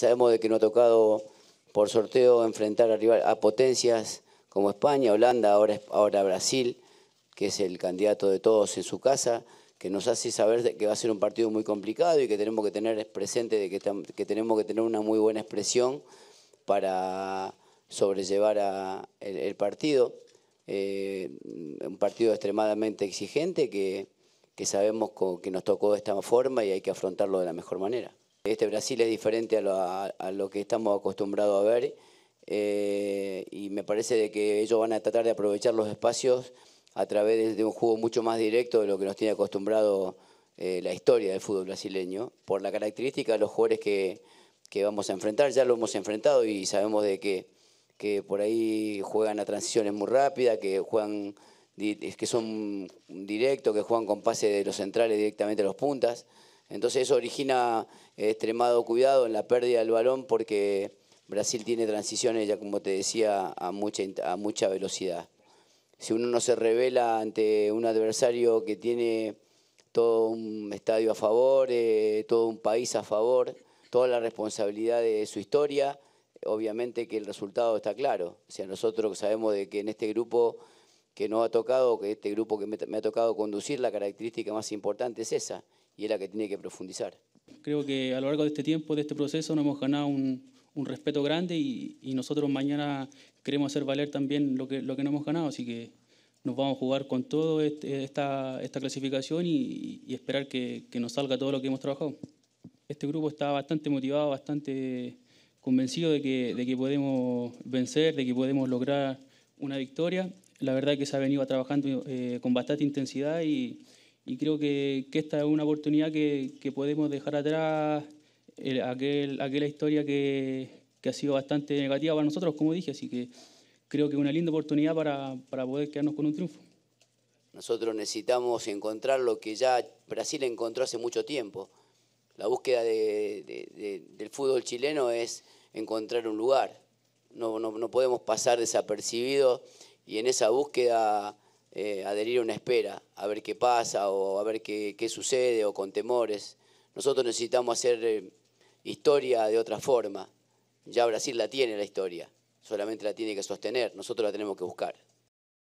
Sabemos de que nos ha tocado por sorteo enfrentar a, a potencias como España, Holanda, ahora, ahora Brasil, que es el candidato de todos en su casa, que nos hace saber que va a ser un partido muy complicado y que tenemos que tener presente de que, tenemos que tener una muy buena expresión para sobrellevar a el, partido. Eh, un partido extremadamente exigente que, que sabemos que nos tocó de esta forma y hay que afrontarlo de la mejor manera. Este Brasil es diferente a lo, que estamos acostumbrados a ver eh, y me parece que ellos van a tratar de aprovechar los espacios a través de un juego mucho más directo de lo que nos tiene acostumbrado eh, la historia del fútbol brasileño, por la característica de los jugadores que, vamos a enfrentar, ya lo hemos enfrentado y sabemos de que, que por ahí juegan a transiciones muy rápidas, que juegan que son directos, que juegan con pases de los centrales directamente a los puntas. Entonces eso origina eh, extremado cuidado en la pérdida del balón porque Brasil tiene transiciones, ya como te decía, a mucha, velocidad. Si uno no se revela ante un adversario que tiene todo un estadio a favor, eh, todo un país a favor, toda la responsabilidad de su historia, obviamente que el resultado está claro. O sea, nosotros sabemos de que en este grupo que nos ha tocado, que este grupo que me, ha tocado conducir, la característica más importante es esa y es la que tiene que profundizar. Creo que a lo largo de este tiempo, de este proceso, nos hemos ganado un, un respeto grande y, nosotros mañana queremos hacer valer también lo que, lo que nos hemos ganado, así que nos vamos a jugar con todo este, esta, esta, clasificación y, y esperar que, que, nos salga todo lo que hemos trabajado. Este grupo está bastante motivado, bastante convencido de que, de que podemos vencer, de que podemos lograr una victoria la verdad que se ha venido trabajando eh, con bastante intensidad y, creo que, esta es una oportunidad que, podemos dejar atrás aquella historia que, ha sido bastante negativa para nosotros, como dije, así que creo que es una linda oportunidad para, poder quedarnos con un triunfo. Nosotros necesitamos encontrar lo que ya Brasil encontró hace mucho tiempo. La búsqueda del fútbol chileno es encontrar un lugar. No, no podemos pasar desapercibidos y en esa búsqueda eh, adherir a una espera, a ver qué pasa o a ver qué, sucede o con temores. Nosotros necesitamos hacer eh, historia de otra forma. Ya Brasil la tiene la historia, solamente la tiene que sostener, nosotros la tenemos que buscar.